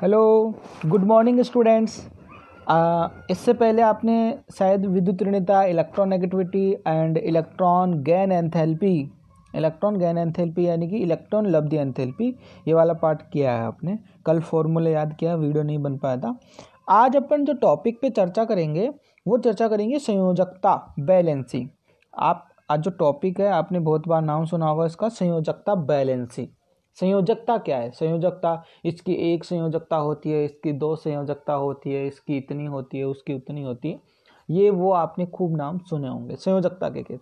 Hello good morning students इससे पहले आपने शायद विद्युत ऋणता negativity and electron gain enthalpy electron gain enthalpy यानी कि इलेक्ट्रॉन लब्धि एंथैल्पी ये वाला पार्ट किया है आपने कल फॉर्मूला याद किया वीडियो नहीं बन पाया था आज अपन जो टॉपिक पे चर्चा करेंगे वो चर्चा करेंगे संयोजकता बैलेंसिंग आप आज जो टॉपिक है आपने बहुत बार नाम सुना होगा इसका संयोजकता बैलेंसिंग संयोजकता क्या है संयोजकता इसकी एक संयोजकता होती है इसकी दो संयोजकता होती है इसकी इतनी होती है उसकी उतनी होती है ये वो आपने खूब नाम सुने होंगे संयोजकता के केस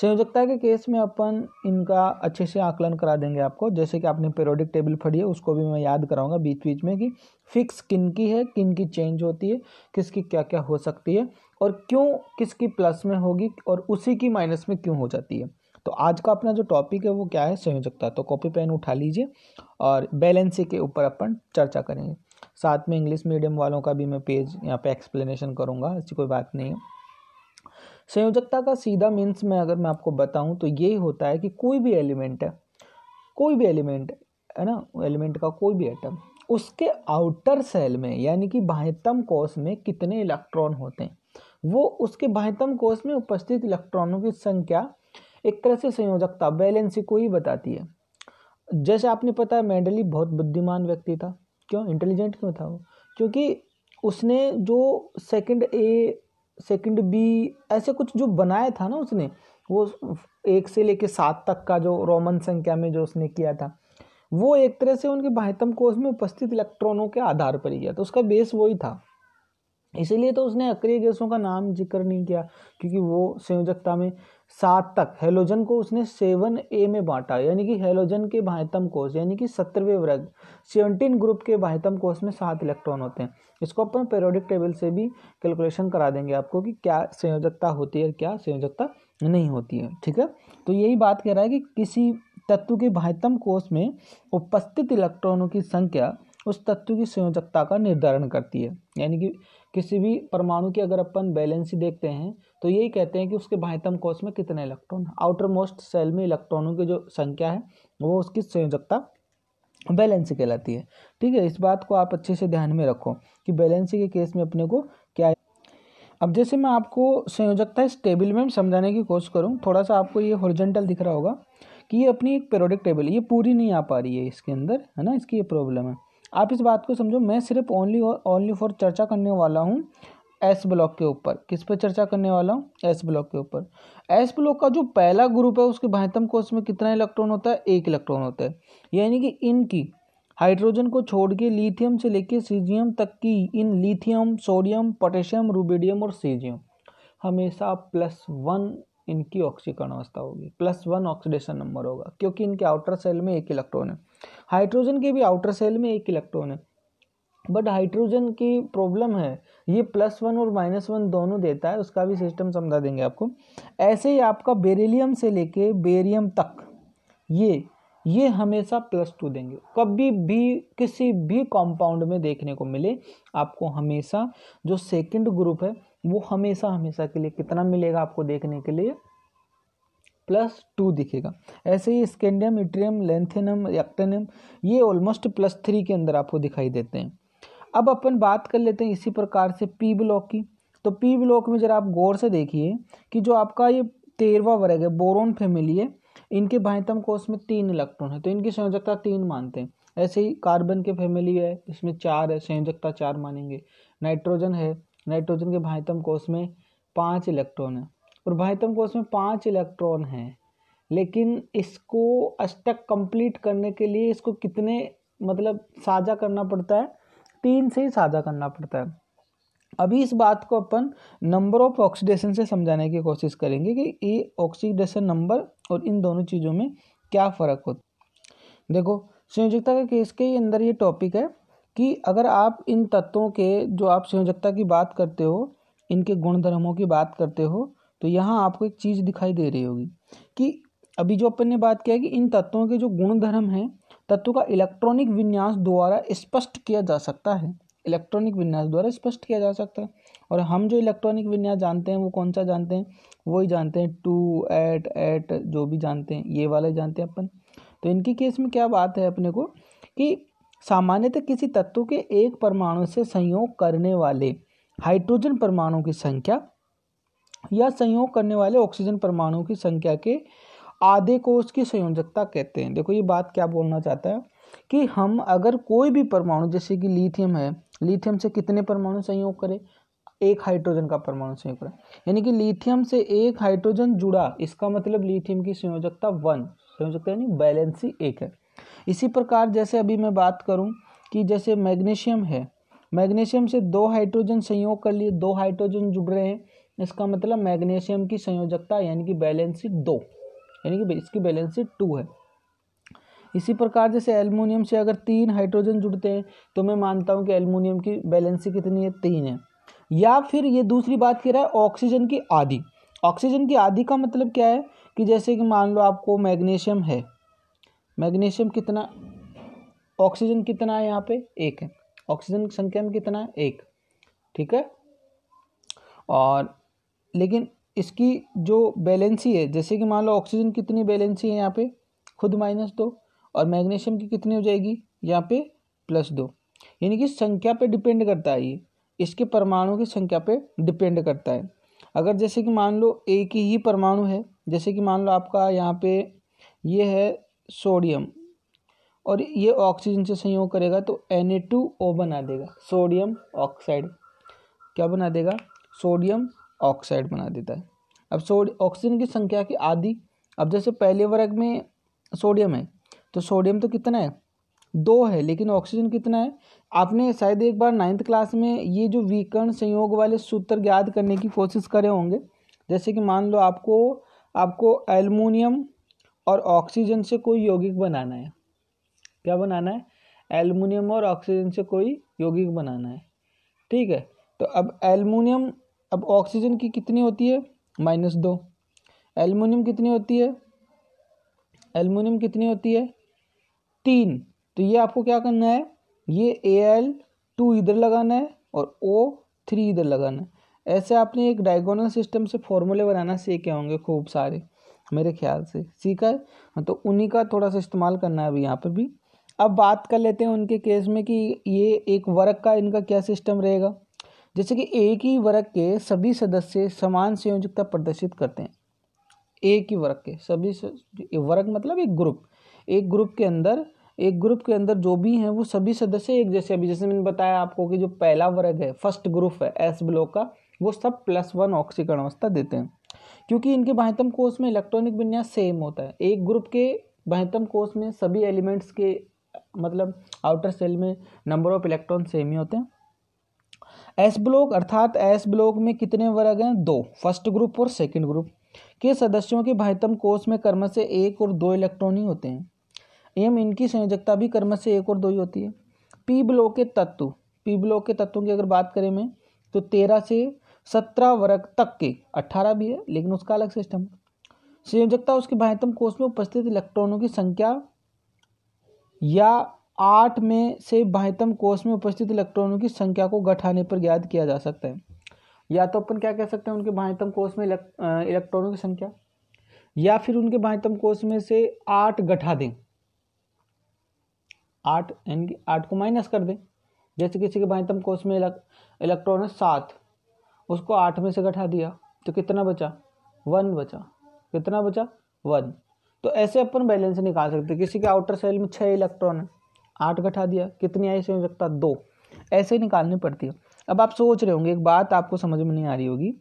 संयोजकता के केस में अपन इनका अच्छे से आकलन करा देंगे आपको जैसे कि आपने पेरोडिक टेबल पढ़ी है उसको भी मैं याद कराऊंगा बीच बीच में कि फिक्स किन की है किन की चेंज होती है किसकी क्या क्या हो सकती है और क्यों किसकी प्लस में होगी और उसी की माइनस में क्यों हो जाती है तो आज का अपना जो टॉपिक है वो क्या है संयोजकता तो कॉपी पेन उठा लीजिए और बैलेंसी के ऊपर अपन चर्चा करेंगे साथ में इंग्लिश मीडियम वालों का भी मैं पेज यहाँ पे एक्सप्लेनेशन करूँगा ऐसी कोई बात नहीं है संयोजकता का सीधा मीन्स में अगर मैं आपको बताऊँ तो ये होता है कि कोई भी एलिमेंट है कोई भी एलिमेंट है ना एलिमेंट का कोई भी आइटम उसके आउटर सेल में यानी कि बाह्यतम कोष में कितने इलेक्ट्रॉन होते हैं वो उसके बाह्यतम कोष में उपस्थित इलेक्ट्रॉनों की संख्या एक तरह से संयोजकता बैलेंसी को ही बताती है जैसे आपने पता है मेंडली बहुत बुद्धिमान व्यक्ति था क्यों इंटेलिजेंट क्यों था वो क्योंकि उसने जो सेकंड ए सेकंड बी ऐसे कुछ जो बनाया था ना उसने वो एक से लेके सात तक का जो रोमन संख्या में जो उसने किया था वो एक तरह से उनके बाह्यतम कोष में उपस्थित इलेक्ट्रॉनों के आधार पर ही किया तो उसका बेस वही था इसीलिए तो उसने अक्रिय गैसों का नाम जिक्र नहीं किया क्योंकि वो संयोजकता में सात तक हेलोजन को उसने सेवन ए में बांटा यानी कि हेलोजन के बाह्यतम कोष यानी कि सत्रहवें वर्ग सेवनटीन ग्रुप के बाह्यतम कोष में सात इलेक्ट्रॉन होते हैं इसको अपन पेरोडिक टेबल से भी कैलकुलेशन करा देंगे आपको कि क्या संयोजकता होती है क्या संयोजकता नहीं होती है ठीक है तो यही बात कह रहा है कि किसी तत्व के बाह्यतम कोष में उपस्थित इलेक्ट्रॉनों की संख्या उस तत्व की संयोजकता का निर्धारण करती है यानी कि किसी भी परमाणु की अगर अपन बैलेंस देखते हैं तो यही कहते हैं कि उसके बाहितम कोष में कितने इलेक्ट्रॉन आउटर मोस्ट सेल में इलेक्ट्रॉनों की जो संख्या है वो उसकी संयोजकता बैलेंसी कहलाती है ठीक है इस बात को आप अच्छे से ध्यान में रखो कि बैलेंसी के केस में अपने को क्या है? अब जैसे मैं आपको संयोजकता इस टेबल में समझाने की कोशिश करूँ थोड़ा सा आपको ये हॉरिजेंटल दिख रहा होगा कि ये अपनी एक पेरोडिक टेबल ये पूरी नहीं आ पा रही है इसके अंदर है ना इसकी ये प्रॉब्लम है आप इस बात को समझो मैं सिर्फ ओनली ओनली फॉर चर्चा करने वाला हूँ एस ब्लॉक के ऊपर किस पर चर्चा करने वाला हूँ एस ब्लॉक के ऊपर एस ब्लॉक का जो पहला ग्रुप है उसके बाहतम कोष में कितना इलेक्ट्रॉन होता है एक इलेक्ट्रॉन होता है यानी कि इनकी हाइड्रोजन को छोड़ के लिथियम से लेके सीजियम तक की इन लिथियम सोडियम पोटेशियम रूबीडियम और सीजियम हमेशा प्लस वन इनकी ऑक्सीकरण अवस्था होगी प्लस वन ऑक्सीडेशन नंबर होगा क्योंकि इनके आउटर सेल में एक इलेक्ट्रॉन है हाइड्रोजन के भी आउटर सेल में एक इलेक्ट्रॉन है बट हाइड्रोजन की प्रॉब्लम है ये प्लस वन और माइनस वन दोनों देता है उसका भी सिस्टम समझा देंगे आपको ऐसे ही आपका बेरिलियम से लेके बेरियम तक ये ये हमेशा प्लस टू देंगे कभी भी किसी भी कंपाउंड में देखने को मिले आपको हमेशा जो सेकंड ग्रुप है वो हमेशा हमेशा के लिए कितना मिलेगा आपको देखने के लिए प्लस टू दिखेगा ऐसे ही स्केंडियम इट्रियम लेंथेनम एक्टेनियम ये ऑलमोस्ट प्लस थ्री के अंदर आपको दिखाई देते हैं अब अपन बात कर लेते हैं इसी प्रकार से पी ब्लॉक की तो पी ब्लॉक में जरा आप गौर से देखिए कि जो आपका ये तेरवा वर्ग है बोरोन फैमिली है इनके भाईतम कोष में तीन इलेक्ट्रॉन है तो इनकी संयोजकता तीन मानते हैं ऐसे ही कार्बन के फैमिली है इसमें चार है संयोजकता चार मानेंगे नाइट्रोजन है नाइट्रोजन के भाईतम कोष में पाँच इलेक्ट्रॉन है और भाईतम कोष में पाँच इलेक्ट्रॉन हैं लेकिन इसको अष्टक कंप्लीट करने के लिए इसको कितने मतलब साझा करना पड़ता है तीन से ही साझा करना पड़ता है अभी इस बात को अपन नंबर ऑफ ऑक्सीडेशन से समझाने की कोशिश करेंगे कि ये ऑक्सीडेशन नंबर और इन दोनों चीज़ों में क्या फ़र्क होता देखो संयोजकता के केस के अंदर ये टॉपिक है कि अगर आप इन तत्वों के जो आप संयोजकता की बात करते हो इनके गुणधर्मों की बात करते हो तो यहाँ आपको एक चीज़ दिखाई दे रही होगी कि अभी जो अपन ने बात किया कि इन तत्वों के जो गुणधर्म हैं तत्वों का इलेक्ट्रॉनिक विन्यास द्वारा स्पष्ट किया जा सकता है इलेक्ट्रॉनिक विन्यास द्वारा स्पष्ट किया जा सकता है और हम जो इलेक्ट्रॉनिक विन्यास जानते हैं वो कौन सा जानते हैं वही जानते हैं टू एट एट जो भी जानते हैं ये वाले जानते हैं अपन तो इनके केस में क्या बात है अपने को कि सामान्यतः किसी तत्व के एक परमाणु से संयोग करने वाले हाइड्रोजन परमाणु की संख्या या संयोग करने वाले ऑक्सीजन परमाणु की संख्या के आधे को उसकी संयोजकता कहते हैं देखो ये बात क्या बोलना चाहता है कि हम अगर कोई भी परमाणु जैसे कि लिथियम है लिथियम से कितने परमाणु संयोग करें एक हाइड्रोजन का परमाणु संयोग करें यानी कि लिथियम से एक हाइड्रोजन जुड़ा इसका मतलब लिथियम की संयोजकता वन संयोजकता यानी बैलेंसी एक है इसी प्रकार जैसे अभी मैं बात करूँ कि जैसे मैग्नीशियम है मैग्नीशियम से दो हाइड्रोजन संयोग कर लिए दो हाइड्रोजन जुड़ रहे हैं इसका मतलब मैग्नीशियम की संयोजकता यानी कि बैलेंसी दो यानी कि इसकी बैलेंसी टू है इसी प्रकार जैसे एलमिनियम से अगर तीन हाइड्रोजन जुड़ते हैं तो मैं मानता हूँ कि एलमिनियम की बैलेंसी कितनी है तीन है या फिर ये दूसरी बात कह रहा है ऑक्सीजन की आदि ऑक्सीजन की आदि का मतलब क्या है कि जैसे कि मान लो आपको मैग्नीशियम है मैग्नीशियम कितना ऑक्सीजन कितना है यहाँ पे एक है ऑक्सीजन संख्या में कितना है एक ठीक है और लेकिन इसकी जो बैलेंसी है जैसे कि मान लो ऑक्सीजन कितनी बैलेंसी है यहाँ पे खुद माइनस दो और मैग्नीशियम की कितनी हो जाएगी यहाँ पे प्लस दो यानी कि संख्या पे डिपेंड करता है ये इसके परमाणु की संख्या पे डिपेंड करता है अगर जैसे कि मान लो एक ही परमाणु है जैसे कि मान लो आपका यहाँ पे ये है सोडियम और ये ऑक्सीजन से संयोग करेगा तो एन ए टू ओ बना देगा सोडियम ऑक्साइड क्या बना देगा सोडियम ऑक्साइड बना देता है अब सोड ऑक्सीजन की संख्या की आधी अब जैसे पहले वर्ग में सोडियम है तो सोडियम तो कितना है दो है लेकिन ऑक्सीजन कितना है आपने शायद एक बार नाइन्थ क्लास में ये जो विकर्ण संयोग वाले सूत्र याद करने की कोशिश करे होंगे जैसे कि मान लो आपको आपको एलमोनियम और ऑक्सीजन से कोई यौगिक बनाना है क्या बनाना है एल्युमिनियम और ऑक्सीजन से कोई यौगिक बनाना है ठीक है तो अब एल्युमिनियम अब ऑक्सीजन की कितनी होती है माइनस दो एल्युमिनियम कितनी होती है एल्युमिनियम कितनी होती है तीन तो ये आपको क्या करना है ये ए एल टू इधर लगाना है और ओ थ्री इधर लगाना है ऐसे आपने एक डायगोनल सिस्टम से फॉर्मूले बनाना सीखे होंगे खूब सारे मेरे ख्याल से सीखा है तो उन्हीं का थोड़ा सा इस्तेमाल करना है अभी यहाँ पर भी अब बात कर लेते हैं उनके केस में कि ये एक वर्ग का इनका क्या सिस्टम रहेगा जैसे कि एक ही वर्ग के सभी सदस्य समान संयोजकता प्रदर्शित करते हैं एक ही वर्ग के सभी वर्ग मतलब एक ग्रुप एक ग्रुप के अंदर एक ग्रुप के अंदर जो भी हैं वो सभी सदस्य एक जैसे अभी जैसे मैंने बताया आपको कि जो पहला वर्ग है फर्स्ट ग्रुप है एस ब्लॉक का वो सब प्लस वन ऑक्सीकरण अवस्था देते हैं क्योंकि इनके बाह्यतम कोष में इलेक्ट्रॉनिक विन्यास सेम होता है एक ग्रुप के बाह्यतम कोष में सभी एलिमेंट्स के मतलब आउटर सेल में नंबर ऑफ इलेक्ट्रॉन सेम ही होते हैं एस ब्लॉक अर्थात एस ब्लॉक में कितने वर्ग हैं दो फर्स्ट ग्रुप और सेकंड ग्रुप के सदस्यों के बाह्यतम कोष में कर्म से एक और दो इलेक्ट्रॉन ही होते हैं एम इनकी संयोजकता भी कर्म से एक और दो ही होती है पी ब्लॉक के तत्व पी ब्लॉक के तत्वों की अगर बात करें मैं तो तेरह से सत्रह वर्ग तक के अट्ठारह भी है लेकिन उसका अलग सिस्टम संयोजकता उसके बाह्यतम कोष में उपस्थित इलेक्ट्रॉनों की संख्या या आठ में से बाह्यतम कोष में उपस्थित इलेक्ट्रॉनों की संख्या को घटाने पर ज्ञात किया जा सकता है या तो अपन क्या कह सकते हैं उनके बाह्यतम कोष में इलेक्ट्रॉनों की संख्या या फिर उनके बाह्यतम कोष में से आठ घटा दें आठ यानी कि आठ को माइनस कर दें जैसे किसी के बाह्यतम कोष में इलेक्ट्रॉन है सात उसको आठ में से घटा दिया तो कितना बचा वन बचा कितना बचा वन तो ऐसे अपन बैलेंस निकाल सकते किसी के आउटर सेल में छः इलेक्ट्रॉन है आठ घटा दिया कितनी आई सकता दो ऐसे निकालनी पड़ती है अब आप सोच रहे होंगे एक बात आपको समझ में नहीं आ रही होगी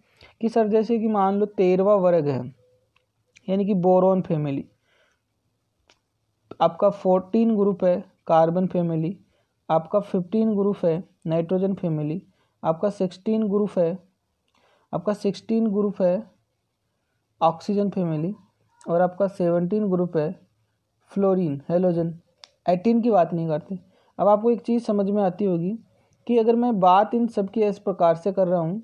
कि सर जैसे कि मान लो तेरवा वर्ग है यानी कि बोरोन फैमिली आपका फोर्टीन ग्रुप है कार्बन फैमिली आपका फिफ्टीन ग्रुप है नाइट्रोजन फैमिली आपका सिक्सटीन ग्रुप है आपका सिक्सटीन ग्रुप है ऑक्सीजन फैमिली और आपका सेवनटीन ग्रुप है फ्लोरीन हेलोजन एटीन की बात नहीं करते अब आपको एक चीज़ समझ में आती होगी कि अगर मैं बात इन सब की इस प्रकार से कर रहा हूँ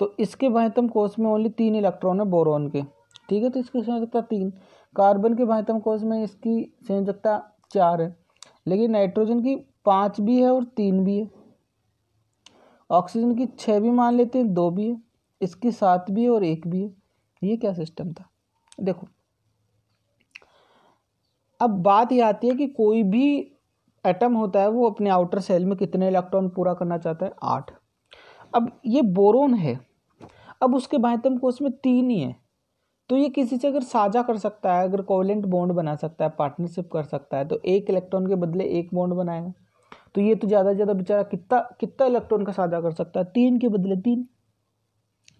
तो इसके बहतम कोष में ओनली तीन इलेक्ट्रॉन है बोरॉन के ठीक है तो इसकी संयोजकता तीन कार्बन के बहतम कोष में इसकी संयोजकता चार है लेकिन नाइट्रोजन की पाँच भी है और तीन भी है ऑक्सीजन की छः भी मान लेते हैं दो भी है इसकी सात भी है और एक भी है ये क्या सिस्टम था देखो अब बात यह आती है कि कोई भी एटम होता है वो अपने आउटर सेल में कितने इलेक्ट्रॉन पूरा करना चाहता है आठ अब ये बोरोन है अब उसके बाह्यतम कोष में तीन ही है तो ये किसी से अगर साझा कर सकता है अगर कोवलेंट बॉन्ड बना सकता है पार्टनरशिप कर सकता है तो एक इलेक्ट्रॉन के बदले एक बॉन्ड बनाएगा तो ये तो ज़्यादा से ज़्यादा बेचारा कितना कितना इलेक्ट्रॉन का साझा कर सकता है तीन के बदले तीन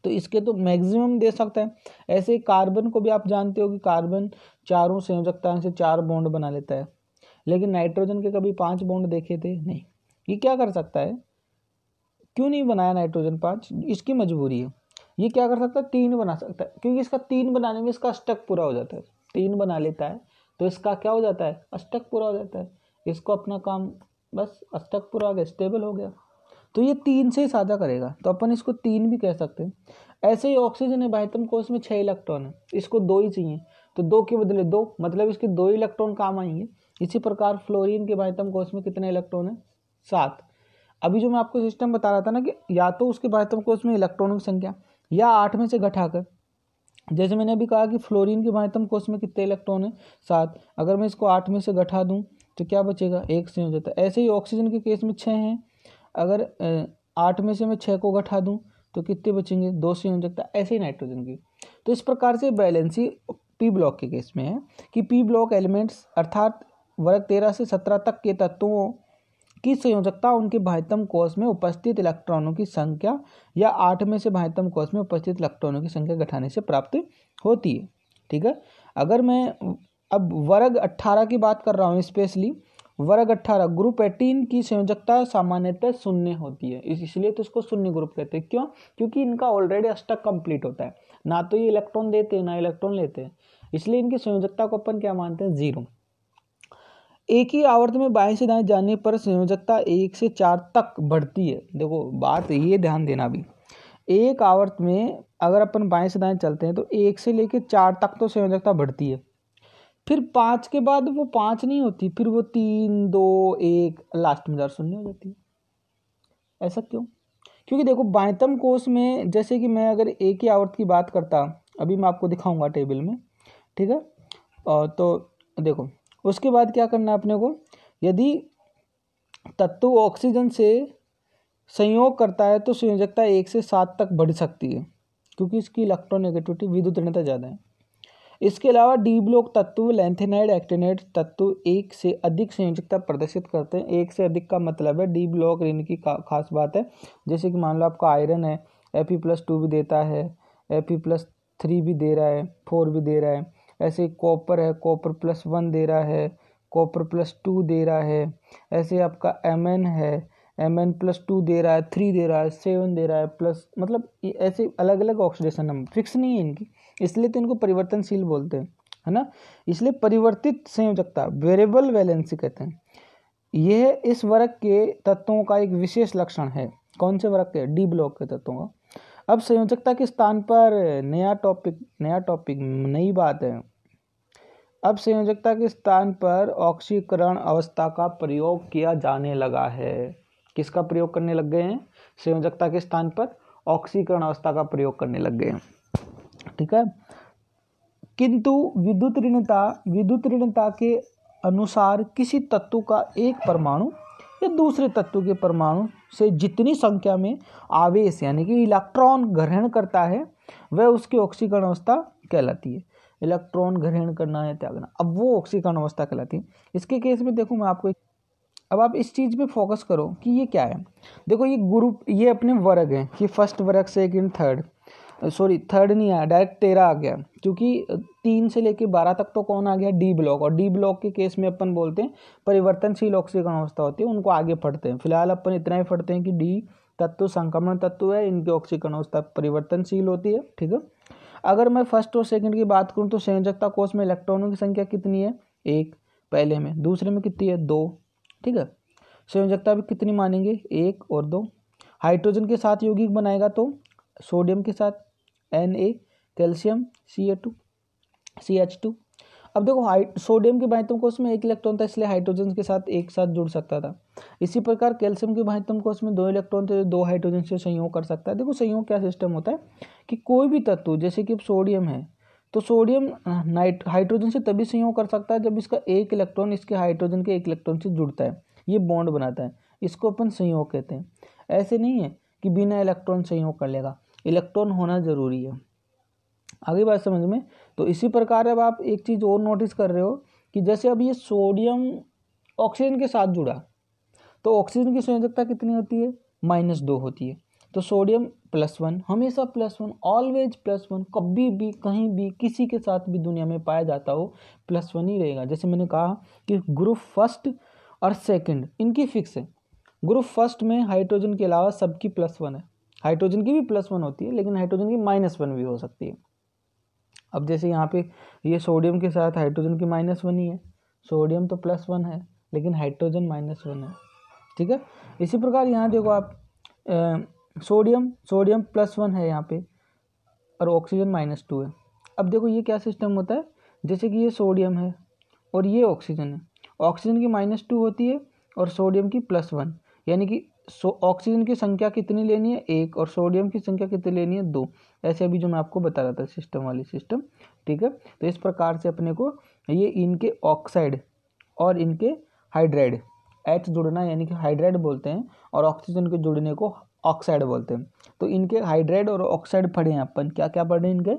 तो इसके तो मैक्सिमम दे सकते हैं ऐसे ही कार्बन को भी आप जानते हो कि कार्बन चारों सकता से चार बॉन्ड बना लेता है लेकिन नाइट्रोजन के कभी पांच बॉन्ड देखे थे नहीं ये क्या कर सकता है क्यों नहीं बनाया नाइट्रोजन पाँच इसकी मजबूरी है ये क्या कर सकता है तीन बना सकता है क्योंकि इसका तीन बनाने में इसका अष्टक पूरा हो जाता है तीन बना लेता है तो इसका क्या हो जाता है अष्टक पूरा हो जाता है इसको अपना काम बस अष्टक पूरा हो गया स्टेबल हो गया तो ये तीन से ही साझा करेगा तो अपन इसको तीन भी कह सकते हैं ऐसे ही ऑक्सीजन है बाहितम कोष में छः इलेक्ट्रॉन है इसको दो ही चाहिए तो दो के बदले दो मतलब इसके दो इलेक्ट्रॉन काम आएंगे इसी प्रकार फ्लोरीन के बाह्यतम कोष में कितने इलेक्ट्रॉन है सात अभी जो मैं आपको सिस्टम बता रहा था ना कि या तो उसके बाह्यतम कोष में इलेक्ट्रॉनों की संख्या या आठ में से घटाकर जैसे मैंने अभी कहा कि फ्लोरीन के बाहितम कोष में कितने इलेक्ट्रॉन है सात अगर मैं इसको आठ में से घटा दूँ तो क्या बचेगा एक से हो जाता है ऐसे ही ऑक्सीजन के केस में छः हैं अगर आठ में से मैं छः को घटा दूँ तो कितने बचेंगे दो से हो सकता ऐसे ही नाइट्रोजन की तो इस प्रकार से बैलेंसी पी ब्लॉक के केस में है कि पी ब्लॉक एलिमेंट्स अर्थात वर्ग तेरह से सत्रह तक के तत्वों की संयोजकता उनके बाह्यतम कोष में उपस्थित इलेक्ट्रॉनों की संख्या या आठ में से बाह्यतम कोष में उपस्थित इलेक्ट्रॉनों की संख्या घटाने से प्राप्त होती है ठीक है अगर मैं अब वर्ग अट्ठारह की बात कर रहा हूँ स्पेशली वर्ग अट्ठारह ग्रुप एटीन की संयोजकता सामान्यतः शून्य होती है इसलिए तो इसको शून्य ग्रुप कहते हैं क्यों क्योंकि इनका ऑलरेडी अष्टक कंप्लीट होता है ना तो ये इलेक्ट्रॉन देते हैं ना इलेक्ट्रॉन लेते हैं इसलिए इनकी संयोजकता को अपन क्या मानते हैं जीरो एक ही आवर्त में बाएं से दाएं जाने पर संयोजकता एक से चार तक बढ़ती है देखो बात ये ध्यान देना भी एक आवर्त में अगर अपन बाएं से दाएं चलते हैं तो एक से लेकर चार तक तो संयोजकता बढ़ती है फिर पाँच के बाद वो पाँच नहीं होती फिर वो तीन दो एक लास्ट में जार शून्य हो जाती है ऐसा क्यों क्योंकि देखो बायतम कोष में जैसे कि मैं अगर एक ही आवर्त की बात करता अभी मैं आपको दिखाऊंगा टेबल में ठीक है तो देखो उसके बाद क्या करना है अपने को यदि तत्व ऑक्सीजन से संयोग करता है तो संयोजकता एक से सात तक बढ़ सकती है क्योंकि इसकी इलेक्ट्रोनेगेटिविटी विद्युत ज़्यादा है इसके अलावा डी ब्लॉक तत्व लेंथेनाइड एक्टेनाइड तत्व एक से अधिक संयोजकता प्रदर्शित करते हैं एक से अधिक का मतलब है डी ब्लॉक ऋण की खास बात है जैसे कि मान लो आपका आयरन है एफ ई प्लस टू भी देता है एफ ई प्लस थ्री भी दे रहा है फोर भी दे रहा है ऐसे कॉपर है कॉपर प्लस वन दे रहा है कॉपर प्लस टू दे रहा है ऐसे आपका एम एन है एम एन प्लस टू दे रहा है थ्री दे रहा है सेवन दे रहा है प्लस मतलब ऐसे अलग अलग ऑक्सीडेशन नंबर फिक्स नहीं है इनकी इसलिए तो इनको परिवर्तनशील बोलते हैं है ना इसलिए परिवर्तित संयोजकता वेरिएबल वैलेंसी कहते हैं यह इस वर्ग के तत्वों का एक विशेष लक्षण है कौन से वर्ग के डी ब्लॉक के तत्वों का अब संयोजकता के स्थान पर नया टॉपिक नया टॉपिक नई बात है अब संयोजकता के स्थान पर ऑक्सीकरण अवस्था का प्रयोग किया जाने लगा है किसका प्रयोग करने लग गए हैं संयोजकता के स्थान पर ऑक्सीकरण अवस्था का प्रयोग करने लग गए हैं ठीक है किंतु विद्युत ऋणता विद्युत ऋणता के अनुसार किसी तत्व का एक परमाणु या दूसरे तत्व के परमाणु से जितनी संख्या में आवेश यानी कि इलेक्ट्रॉन ग्रहण करता है वह उसकी ऑक्सीकरण अवस्था कहलाती है इलेक्ट्रॉन ग्रहण करना या त्यागना अब वो ऑक्सीकरण अवस्था कहलाती है इसके केस में देखो मैं आपको अब आप इस चीज़ पे फोकस करो कि ये क्या है देखो ये ग्रुप ये अपने वर्ग हैं कि फर्स्ट वर्ग सेकेंड थर्ड सॉरी थर्ड नहीं आया डायरेक्ट तेरह आ गया क्योंकि तीन से लेकर बारह तक तो कौन आ गया डी ब्लॉक और डी ब्लॉक के केस में अपन बोलते हैं परिवर्तनशील ऑक्सीकरण अवस्था होती है उनको आगे पढ़ते हैं फिलहाल अपन इतना ही पढ़ते हैं कि डी तत्व संक्रमण तत्व है इनकी ऑक्सीकरण अवस्था परिवर्तनशील होती है ठीक है अगर मैं फर्स्ट और सेकंड की बात करूँ तो संयोजकता कोष में इलेक्ट्रॉनों की संख्या कितनी है एक पहले में दूसरे में कितनी है दो ठीक है संयोजकता भी कितनी मानेंगे एक और दो हाइड्रोजन के साथ यौगिक बनाएगा तो सोडियम के साथ N A calcium C A two C H two अब देखो सोडियम के महत्तम कोष में एक इलेक्ट्रॉन था इसलिए हाइड्रोजन के साथ एक साथ जुड़ सकता था इसी प्रकार कैल्शियम के महत्तम कोष में दो इलेक्ट्रॉन थे दो हाइड्रोजन से संयोग कर सकता है देखो संयोग क्या सिस्टम होता है कि कोई भी तत्व जैसे कि सोडियम है तो सोडियम नाइट हाइड्रोजन से तभी संयोग कर सकता है जब इसका एक इलेक्ट्रॉन इसके हाइड्रोजन के एक इलेक्ट्रॉन से जुड़ता है ये बॉन्ड बनाता है इसको अपन संयोग कहते हैं ऐसे नहीं है कि बिना इलेक्ट्रॉन संयोग कर लेगा इलेक्ट्रॉन होना ज़रूरी है आगे बात समझ में तो इसी प्रकार अब आप एक चीज़ और नोटिस कर रहे हो कि जैसे अब ये सोडियम ऑक्सीजन के साथ जुड़ा तो ऑक्सीजन की संयोजकता कितनी होती है माइनस दो होती है तो सोडियम प्लस वन हमेशा plus one always plus one कभी भी कहीं भी किसी के साथ भी दुनिया में पाया जाता हो प्लस वन ही रहेगा जैसे मैंने कहा कि ग्रुप फर्स्ट और सेकंड इनकी फिक्स है ग्रुप फर्स्ट में हाइड्रोजन के अलावा सबकी प्लस वन है हाइड्रोजन की भी प्लस वन होती है लेकिन हाइड्रोजन की माइनस वन भी हो सकती है अब जैसे यहाँ पे ये सोडियम के साथ हाइड्रोजन की माइनस वन ही है सोडियम तो प्लस वन है लेकिन हाइड्रोजन माइनस वन है ठीक है इसी प्रकार यहाँ देखो आप A, sodium sodium plus one है यहाँ पे और ऑक्सीजन माइनस टू है अब देखो ये क्या सिस्टम होता है जैसे कि ये सोडियम है और ये ऑक्सीजन है ऑक्सीजन की माइनस टू होती है और सोडियम की प्लस वन यानी कि सो ऑक्सीजन की संख्या कितनी लेनी है एक और सोडियम की संख्या कितनी लेनी है दो ऐसे अभी जो मैं आपको बता रहा था सिस्टम वाली सिस्टम ठीक है तो इस प्रकार से अपने को ये इनके ऑक्साइड और इनके हाइड्राइड एच जुड़ना यानी कि हाइड्राइड बोलते हैं और ऑक्सीजन के जुड़ने को ऑक्साइड बोलते हैं तो इनके हाइड्राइड और ऑक्साइड पढ़े हैं अपन क्या क्या पढ़ रहे हैं इनके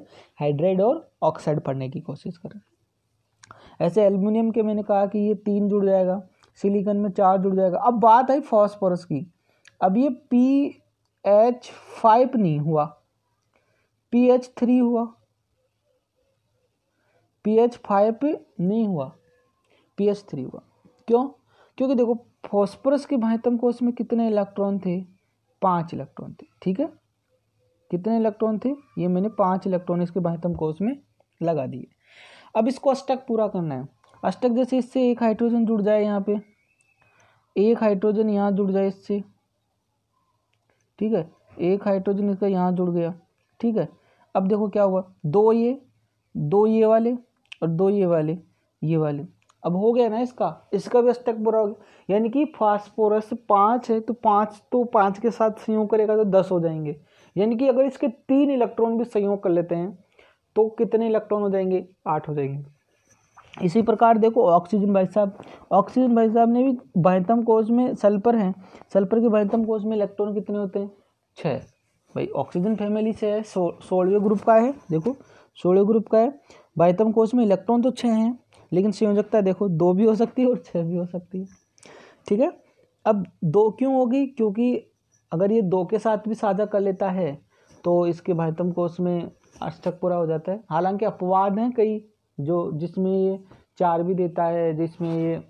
हाइड्राइड और ऑक्साइड पढ़ने की कोशिश करें ऐसे एल्यूमिनियम के मैंने कहा कि ये तीन जुड़ जाएगा सिलिकन में चार जुड़ जाएगा अब बात आई फॉस्फोरस की अब ये पी एच फाइव नहीं हुआ पी एच थ्री हुआ पी एच फाइव नहीं हुआ पी एच थ्री हुआ क्यों क्योंकि देखो फॉस्फोरस के बाह्यतम कोष में कितने इलेक्ट्रॉन थे पांच इलेक्ट्रॉन थे ठीक है कितने इलेक्ट्रॉन थे ये मैंने पाँच इलेक्ट्रॉन इसके बाह्यतम कोष में लगा दिए अब इसको अष्टक पूरा करना है अष्टक जैसे इससे एक हाइड्रोजन जुड़ जाए यहाँ पे एक हाइड्रोजन यहाँ जुड़ जाए इससे ठीक है एक हाइड्रोजन इसका यहाँ जुड़ गया ठीक है अब देखो क्या हुआ दो ये दो ये वाले और दो ये वाले ये वाले अब हो गया ना इसका इसका भी अष्टक बुरा हो गया यानी कि फास्फोरस पाँच है तो पाँच तो पाँच के साथ संयोग करेगा तो दस हो जाएंगे यानी कि अगर इसके तीन इलेक्ट्रॉन भी संयोग कर लेते हैं तो कितने इलेक्ट्रॉन हो जाएंगे आठ हो जाएंगे इसी प्रकार देखो ऑक्सीजन भाई साहब ऑक्सीजन भाई साहब ने भी बाह्यतम कोश में सल्फर हैं सल्फर के बहतम कोष में इलेक्ट्रॉन कितने होते हैं छः भाई ऑक्सीजन फैमिली से है सो सोलवे ग्रुप का है देखो सोलवे ग्रुप का है बाह्यतम कोष में इलेक्ट्रॉन तो छः हैं लेकिन संयोजकता देखो दो भी हो सकती है और छः भी हो सकती है ठीक है अब दो क्यों होगी क्योंकि अगर ये दो के साथ भी साझा कर लेता है तो इसके बाह्यतम कोश में अष्टक पूरा हो जाता है हालांकि अपवाद हैं कई जो जिसमें ये चार भी देता है जिसमें ये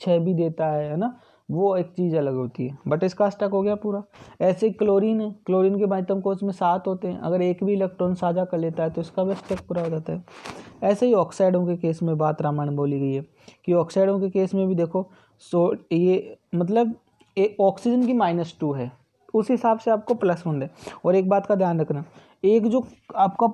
छः भी देता है है ना वो एक चीज़ अलग होती है बट इसका स्टक हो गया पूरा ऐसे क्लोरीन है क्लोरीन के माध्यम कोष में सात होते हैं अगर एक भी इलेक्ट्रॉन साझा कर लेता है तो इसका भी स्टक पूरा हो जाता है ऐसे ही ऑक्साइडों के केस में बात रामायण बोली गई है कि ऑक्साइडों के केस में भी देखो सो ये मतलब एक ऑक्सीजन की माइनस टू है उस हिसाब से आपको प्लस वन दे और एक बात का ध्यान रखना एक जो आपका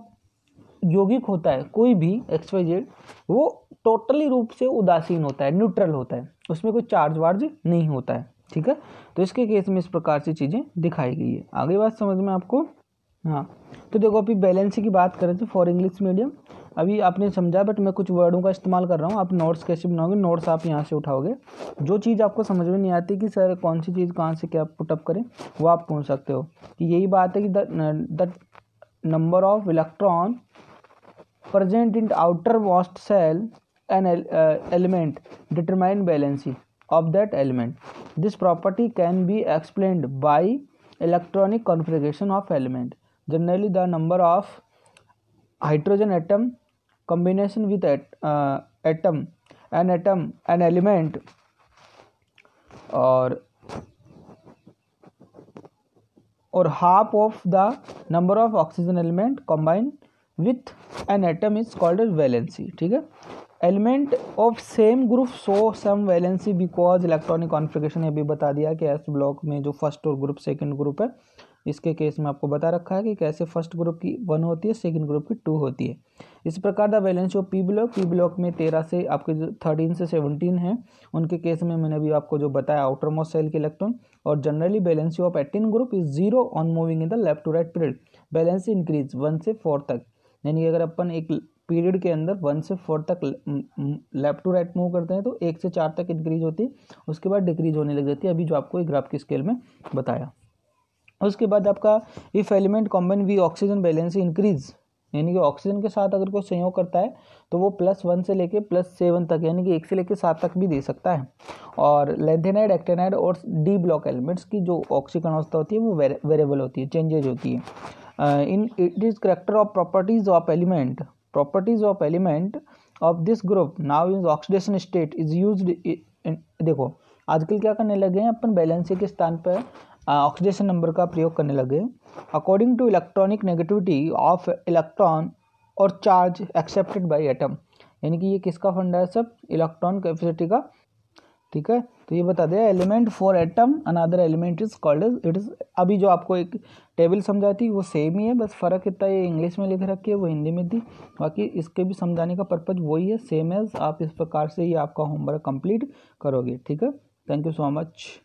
यौगिक होता है कोई भी एक्स वाई जेड वो टोटली रूप से उदासीन होता है न्यूट्रल होता है उसमें कोई चार्ज वार्ज नहीं होता है ठीक है तो इसके केस में इस प्रकार से चीज़ें दिखाई गई है आगे बात समझ में आपको हाँ तो देखो अभी बैलेंस की बात करें तो फॉर इंग्लिश मीडियम अभी आपने समझा बट मैं कुछ वर्डों का इस्तेमाल कर रहा हूँ आप नोट्स कैसे बनाओगे नोट्स आप यहाँ से उठाओगे जो चीज़ आपको समझ में नहीं आती कि सर कौन सी चीज़ कहाँ से क्या पुटअप करें वो आप पूछ सकते हो कि यही बात है कि the number of electron present in outermost shell an uh, element determine valency of that element this property can be explained by electronic configuration of element generally the number of hydrogen atom combination with at, uh, atom an atom an element or or half of the number of oxygen element combined with an atom is called as valency ठीक है element of same group so same valency because electronic configuration ये भी बता दिया कि S block में जो first और ग्रुप सेकंड ग्रुप है इसके केस में आपको बता रखा है कि कैसे फर्स्ट ग्रुप की वन होती है सेकंड ग्रुप की टू होती है इस प्रकार the valency of P block P block में तेरह से आपके जो थर्टीन से सेवनटीन है उनके केस में मैंने अभी आपको जो बताया आउटर मोस्ट सेल के इलेक्ट्रॉन और generally valency of eighteen group is zero on moving in the left to right period valency increase one से फोर तक यानी कि अगर अपन एक पीरियड के अंदर वन से फोर तक लेफ्ट टू राइट मूव करते हैं तो एक से चार तक इंक्रीज होती है उसके बाद डिक्रीज होने लग जाती है अभी जो आपको एक ग्राफ की स्केल में बताया उसके बाद आपका if element combine with oxygen valence increase यानी कि ऑक्सीजन के साथ अगर कोई संयोग करता है तो वो प्लस वन से लेके प्लस सेवन तक यानी कि एक से लेके सात तक भी दे सकता है और लेंथेनाइड एक्टेनाइड और डी ब्लॉक एलिमेंट्स की जो ऑक्सीकरण अवस्था होती है वो वेरेबल होती है चेंजेज होती है in it is character of properties of element properties of element of this group now is oxidation state is use देखो आजकल क्या करने लगे हैं अपन बैलेंसी के स्थान पर ऑक्सीडेशन uh, नंबर का प्रयोग करने लगे according to electronic negativity of electron और चार्ज एक्सेप्टेड बाई एटम यानी कि ये किसका फंडा है सब इलेक्ट्रॉन कैपेसिटी का ठीक है तो ये बता दिया element for atom another element is called is it is अभी जो आपको एक टेबल समझाई थी वो सेम ही है बस फ़र्क इतना ये इंग्लिश में लिख रखी है वो हिंदी में थी बाकी इसके भी समझाने का पर्पज़ वही है सेम एज आप इस प्रकार से ही आपका होमवर्क कंप्लीट करोगे ठीक है थैंक यू सो मच